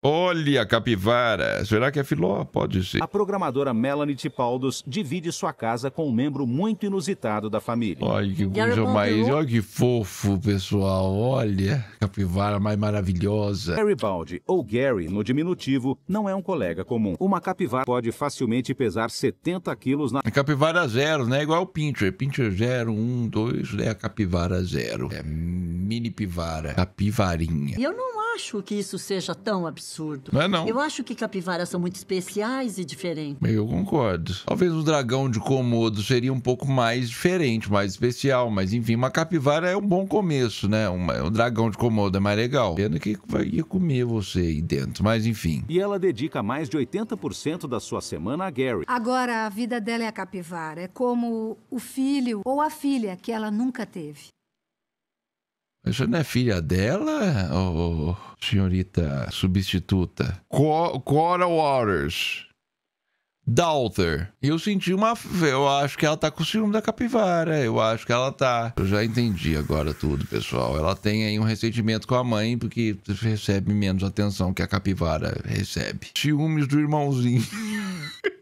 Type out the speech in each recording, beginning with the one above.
Olha, a capivara! Será que é filó? Pode ser. A programadora Melanie Tipaldos divide sua casa com um membro muito inusitado da família. Olha que coisa mais... Olha que fofo, pessoal. Olha, capivara mais maravilhosa. Garibaldi, ou Gary no diminutivo, não é um colega comum. Uma capivara pode facilmente pesar 70 quilos na... A capivara zero, né? Igual o pincher. Pincher zero, um, dois, né? A capivara zero. É mini pivara. Capivarinha. Eu não acho que isso seja tão absurdo. Não é não. Eu acho que capivaras são muito especiais e diferentes. Eu concordo. Talvez o dragão de Komodo seria um pouco mais diferente, mais especial, mas enfim, uma capivara é um bom começo, né? um dragão de Komodo é mais legal. Pena que vai comer você aí dentro, mas enfim. E ela dedica mais de 80% da sua semana a Gary. Agora, a vida dela é a capivara, é como o filho ou a filha que ela nunca teve. Você não é filha dela, oh, senhorita substituta? Cora Waters. Dalter. Eu senti uma. Eu acho que ela tá com ciúme da capivara. Eu acho que ela tá. Eu já entendi agora tudo, pessoal. Ela tem aí um ressentimento com a mãe, porque recebe menos atenção que a capivara recebe. Ciúmes do irmãozinho.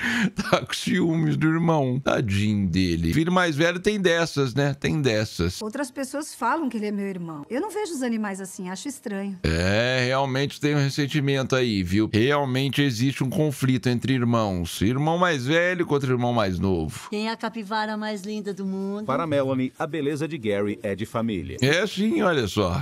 tá com ciúmes do irmão. Tadinho dele. Filho mais velho tem dessas, né? Tem dessas. Outras pessoas falam que ele é meu irmão. Eu não vejo os animais assim, acho estranho. É, realmente tem um ressentimento aí, viu? Realmente existe um conflito entre irmãos. Irmão mais velho contra irmão mais novo. Quem é a capivara mais linda do mundo? Para Melanie, a beleza de Gary é de família. É sim, olha só.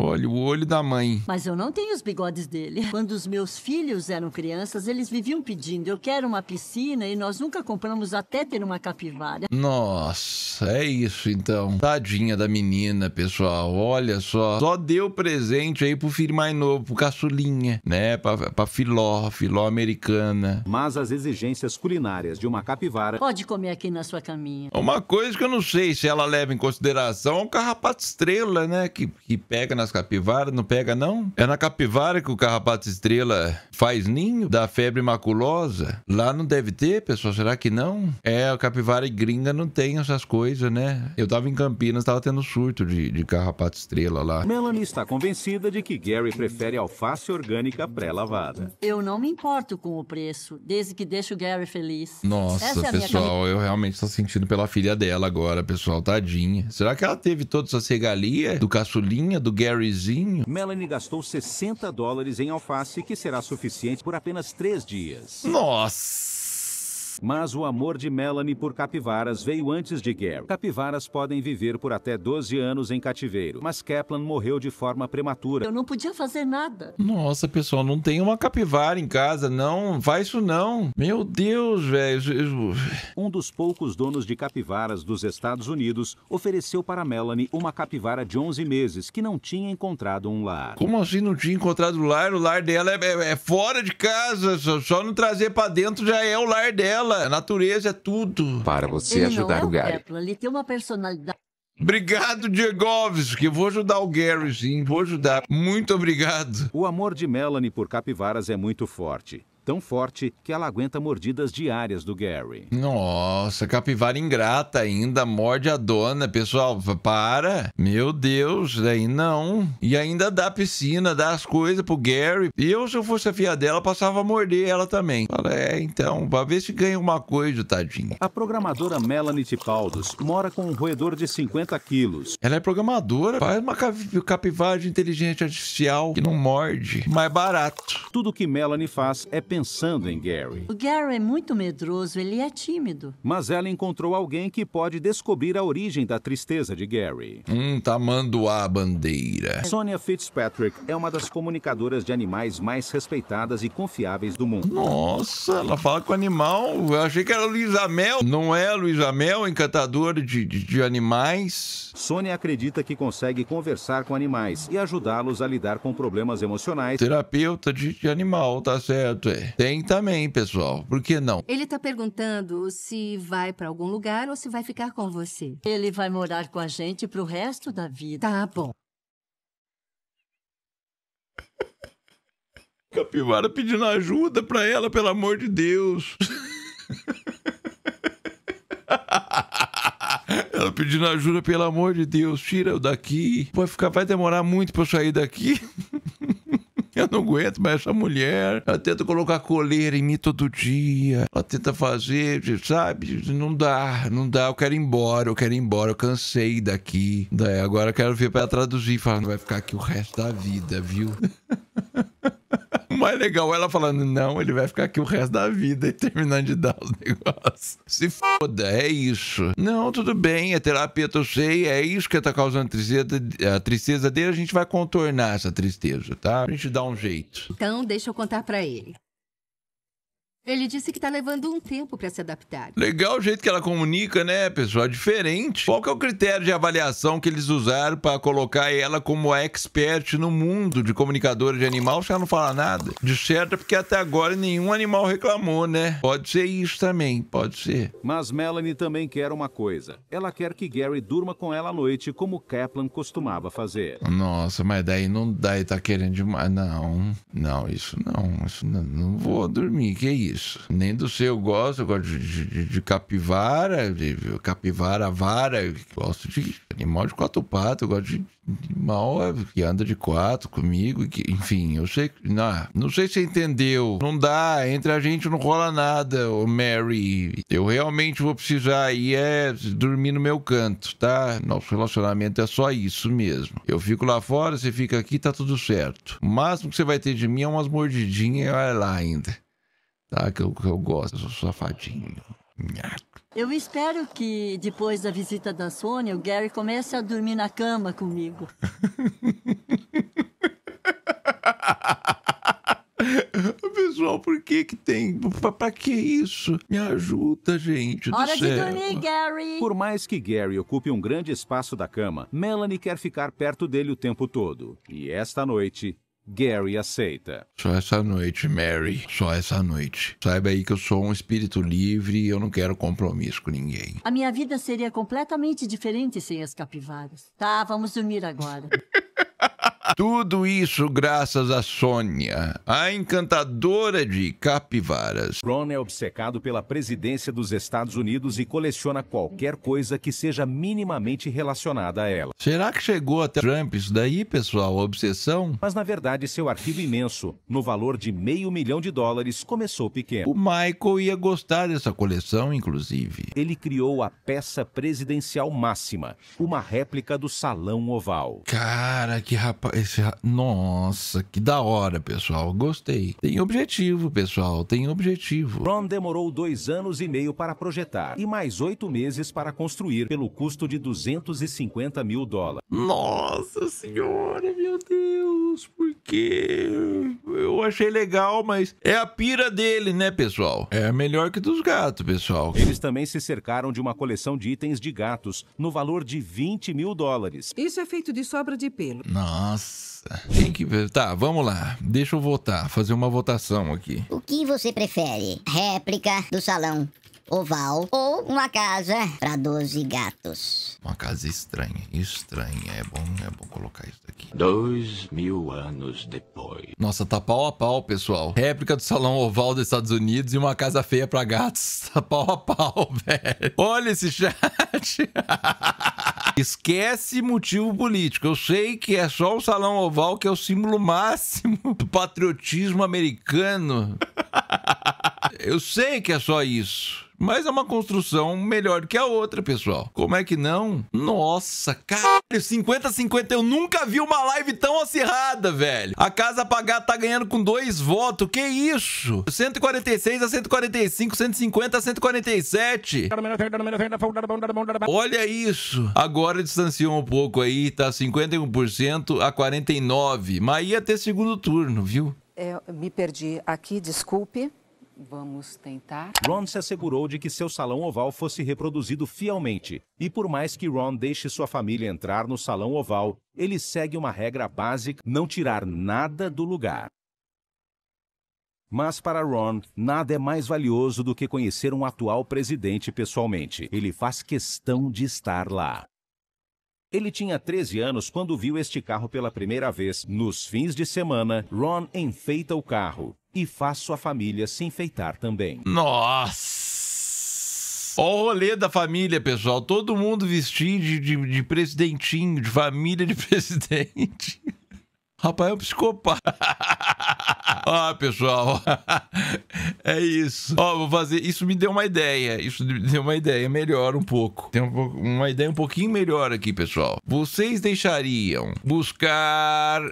Olha, o olho da mãe. Mas eu não tenho os bigodes dele. Quando os meus filhos eram crianças, eles viviam pedindo: eu quero uma piscina e nós nunca compramos até ter uma capivara. Nossa, é isso então. Tadinha da menina, pessoal. Olha só. Só deu presente aí pro filho mais novo, pro caçulinha, né? Pra, pra filó, filó americana. Mas as exigências culinárias de uma capivara. Pode comer aqui na sua caminha. É uma coisa que eu não sei se ela leva em consideração é o carrapato estrela, né? Que, que pega nas capivaras, não pega não? É na capivara que o carrapato estrela faz ninho da febre maculosa. Lá não deve ter, pessoal, será que não? É, a capivara gringa não tem essas coisas, né? Eu tava em Campinas, tava tendo surto de, de carrapato estrela lá. Melanie está convencida de que Gary prefere alface orgânica pré-lavada. Eu não me importo com o preço, desde que deixe o Gary feliz. Nossa, é pessoal, eu realmente tô sentindo pela filha dela agora, pessoal, tadinha. Será que ela teve toda essa regalia do caçulinha, do Gary Garyzinho. Melanie gastou 60 dólares em alface, que será suficiente por apenas três dias. Nossa! Mas o amor de Melanie por capivaras veio antes de Gary. Capivaras podem viver por até 12 anos em cativeiro, mas Kaplan morreu de forma prematura. Eu não podia fazer nada. Nossa, pessoal, não tem uma capivara em casa, não. Faz isso não. Meu Deus, velho. Um dos poucos donos de capivaras dos Estados Unidos ofereceu para Melanie uma capivara de 11 meses que não tinha encontrado um lar. Como assim não tinha encontrado lar? O lar dela é, é, é fora de casa. Só, só não trazer para dentro já é o lar dela ela, a natureza é tudo. Para você ajudar é o Gary. ele tem uma personalidade. Obrigado, Diegovski. que vou ajudar o Gary, sim. Vou ajudar. Muito obrigado. O amor de Melanie por capivaras é muito forte tão forte que ela aguenta mordidas diárias do Gary. Nossa, capivara ingrata ainda, morde a dona. Pessoal, para. Meu Deus, aí não. E ainda dá piscina, dá as coisas pro Gary. Eu, se eu fosse a filha dela, passava a morder ela também. Fala, é, então, pra ver se ganha uma coisa, tadinho. A programadora Melanie Tipaldos mora com um roedor de 50 quilos. Ela é programadora, faz uma capivara de inteligência artificial que não morde, mais é barato. Tudo que Melanie faz é pensar pensando em Gary. O Gary é muito medroso, ele é tímido. Mas ela encontrou alguém que pode descobrir a origem da tristeza de Gary. Um tá a bandeira. Sonia Fitzpatrick é uma das comunicadoras de animais mais respeitadas e confiáveis do mundo. Nossa, ela fala com animal. Eu achei que era Luísa Mel. Não é Luísa Mel, encantadora de, de, de animais? Sônia acredita que consegue conversar com animais e ajudá-los a lidar com problemas emocionais. Terapeuta de, de animal, tá certo, é. Tem também, pessoal. Por que não? Ele tá perguntando se vai para algum lugar ou se vai ficar com você. Ele vai morar com a gente pro resto da vida. Tá bom. Capivara pedindo ajuda pra ela, pelo amor de Deus. ela pedindo ajuda, pelo amor de Deus, tira eu daqui. Vai ficar, vai demorar muito pra eu sair daqui. Eu não aguento mais essa mulher. Ela tenta colocar coleira em mim todo dia. Ela tenta fazer, sabe? Não dá, não dá. Eu quero ir embora, eu quero ir embora. Eu cansei daqui. Daí agora eu quero vir para traduzir. Falar, vai ficar aqui o resto da vida, viu? mais legal ela falando, não, ele vai ficar aqui o resto da vida e terminando de dar os negócios. Se foda, é isso. Não, tudo bem, é terapia, eu sei, é isso que tá causando tristeza, a tristeza dele, a gente vai contornar essa tristeza, tá? A gente dá um jeito. Então, deixa eu contar para ele. Ele disse que tá levando um tempo para se adaptar. Legal o jeito que ela comunica, né, pessoal? É diferente. Qual que é o critério de avaliação que eles usaram para colocar ela como a expert no mundo de comunicadora de animal se ela não falar nada? De certo, é porque até agora nenhum animal reclamou, né? Pode ser isso também, pode ser. Mas Melanie também quer uma coisa. Ela quer que Gary durma com ela à noite, como Kaplan costumava fazer. Nossa, mas daí não dá, tá querendo demais. Não, não, isso não. Isso não, não vou dormir, que isso? nem do seu. Eu gosto, eu gosto de, de, de capivara, de, de, capivara, vara. Eu gosto de animal de quatro patas, eu gosto de animal é, que anda de quatro comigo. Que, enfim, eu sei. Não, não sei se você entendeu. Não dá, entre a gente não rola nada, ô Mary. Eu realmente vou precisar ir é dormir no meu canto, tá? Nosso relacionamento é só isso mesmo. Eu fico lá fora, você fica aqui, tá tudo certo. O máximo que você vai ter de mim é umas mordidinhas e lá ainda. Tá? Que eu, que eu gosto, eu sou safadinho. Eu espero que depois da visita da Sônia, o Gary comece a dormir na cama comigo. Pessoal, por que que tem? Pra, que isso? Me ajuda, gente. Hora de céu. dormir, Gary. Por mais que Gary ocupe um grande espaço da cama, Melanie quer ficar perto dele o tempo todo. E esta noite, Gary aceita. Só essa noite, Mary. Só essa noite. Saiba aí que eu sou um espírito livre e eu não quero compromisso com ninguém. A minha vida seria completamente diferente sem as capivaras. Tá, vamos dormir agora. Tudo isso graças a Sônia, a encantadora de capivaras. Ron é obcecado pela presidência dos Estados Unidos e coleciona qualquer coisa que seja minimamente relacionada a ela. Será que chegou até Trump isso daí, pessoal? Obsessão? Mas na verdade, seu arquivo imenso, no valor de meio milhão de dólares, começou pequeno. O Michael ia gostar dessa coleção, inclusive. Ele criou a peça presidencial máxima, uma réplica do Salão Oval. Cara, que rapaz esse. Nossa, que da hora, pessoal. Gostei. Tem objetivo, pessoal. Tem objetivo. Ron demorou dois anos e meio para projetar e mais oito meses para construir, pelo custo de 250 mil dólares. Nossa senhora, meu Deus. Por que eu achei legal, mas é a pira dele, né, pessoal? É melhor que dos gatos, pessoal. Eles também se cercaram de uma coleção de itens de gatos no valor de 20 mil dólares. Isso é feito de sobra de pelo. Nossa. Tem que. Tá, vamos lá. Deixa eu votar, fazer uma votação aqui. O que você prefere? Réplica do salão oval ou uma casa para 12 gatos. Uma casa estranha, estranha. É bom, é bom colocar isso daqui. Dois mil anos depois. Nossa, tá pau a pau, pessoal. Réplica do salão oval dos Estados Unidos e uma casa feia para gatos. Tá pau a pau, velho. Olha esse chat. Esquece motivo político. Eu sei que é só o salão oval que é o símbolo máximo do patriotismo americano. Eu sei que é só isso. Mas é uma construção melhor que a outra, pessoal. Como é que não? Nossa, caralho, 50-50. Eu nunca vi uma live tão acirrada, velho. A Casa Pagar tá ganhando com dois votos. Que isso? 146 a 145, 150 a 147. Olha isso. Agora distanciou um pouco aí, tá 51% a 49%. Mas ia ter segundo turno, viu? É, me perdi aqui, desculpe. Vamos tentar? Ron se assegurou de que seu salão oval fosse reproduzido fielmente. E por mais que Ron deixe sua família entrar no salão oval, ele segue uma regra básica: não tirar nada do lugar. Mas para Ron, nada é mais valioso do que conhecer um atual presidente pessoalmente. Ele faz questão de estar lá. Ele tinha 13 anos quando viu este carro pela primeira vez. Nos fins de semana, Ron enfeita o carro, e faz sua família se enfeitar também. Nossa! Ó o rolê da família, pessoal. Todo mundo vestido de, de, de presidentinho, de família de presidente. Rapaz, é um psicopata. ah, pessoal. é isso. Ó, vou fazer. Isso me deu uma ideia. Isso me deu uma ideia melhor um pouco. Tem um, uma ideia um pouquinho melhor aqui, pessoal. Vocês deixariam buscar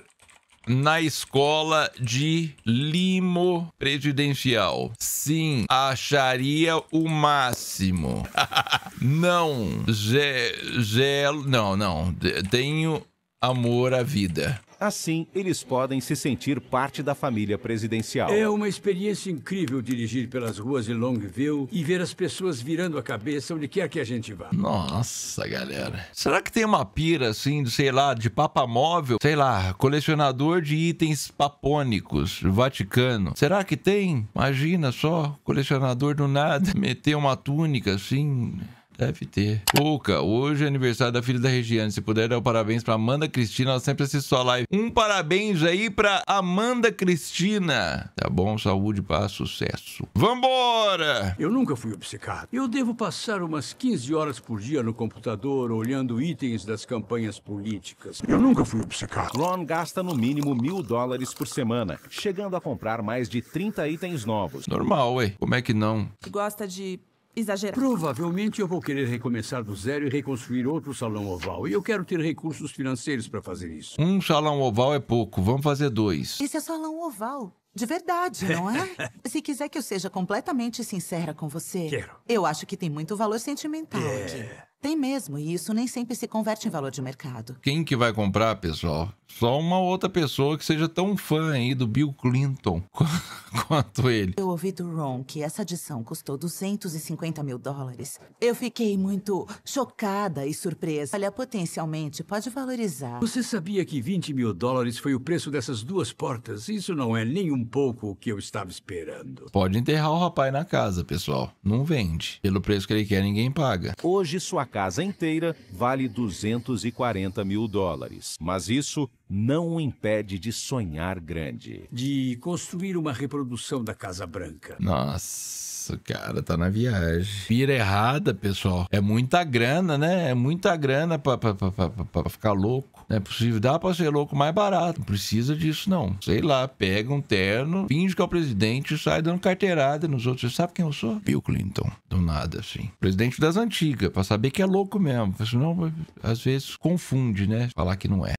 na escola de Limo Presidencial. Sim, acharia o máximo. não, zero, não, não. Tenho amor à vida. Assim, eles podem se sentir parte da família presidencial. É uma experiência incrível dirigir pelas ruas de Longview e ver as pessoas virando a cabeça onde quer que a gente vá. Nossa, galera. Será que tem uma pira, assim, de, sei lá, de papamóvel? Sei lá, colecionador de itens papônicos, Vaticano. Será que tem? Imagina só, colecionador do nada, meter uma túnica, assim... Deve ter. Uca, hoje é aniversário da filha da Regiane. Se puder dar um parabéns pra Amanda Cristina, ela sempre assiste sua live. Um parabéns aí pra Amanda Cristina. Tá bom? Saúde, paz, sucesso. Vambora! Eu nunca fui obcecado. Eu devo passar umas 15 horas por dia no computador olhando itens das campanhas políticas. Eu nunca fui obcecado. Ron gasta no mínimo mil dólares por semana, chegando a comprar mais de 30 itens novos. Normal, ué. Como é que não? Gosta de exagerado. Provavelmente eu vou querer recomeçar do zero e reconstruir outro salão oval. E eu quero ter recursos financeiros para fazer isso. Um salão oval é pouco. Vamos fazer dois. Esse é salão oval. De verdade, não é? Se quiser que eu seja completamente sincera com você, Quero. eu acho que tem muito valor sentimental é. aqui. Tem mesmo, e isso nem sempre se converte em valor de mercado. Quem que vai comprar, pessoal? Só uma outra pessoa que seja tão fã aí do Bill Clinton quanto ele. Eu ouvi do Ron que essa adição custou 250 mil dólares. Eu fiquei muito chocada e surpresa. Olha, potencialmente pode valorizar. Você sabia que 20 mil dólares foi o preço dessas duas portas? Isso não é nem um pouco o que eu estava esperando. Pode enterrar o rapaz na casa, pessoal. Não vende. Pelo preço que ele quer, ninguém paga. Hoje sua casa inteira vale 240 mil dólares. Mas isso não o impede de sonhar grande. De construir uma reprodução da Casa Branca. Nossa, cara, tá na viagem. Pira errada, pessoal. É muita grana, né? É muita grana pra, pra, pra, pra, pra ficar louco. Não é possível. Dá pra ser louco mais barato. Não precisa disso, não. Sei lá, pega um terno, finge que é o presidente e sai dando carteirada nos outros. Você sabe quem eu sou? Bill Clinton. Do nada, assim. Presidente das antigas, pra saber que é louco mesmo. Senão, assim, às vezes, confunde, né? Falar que não é.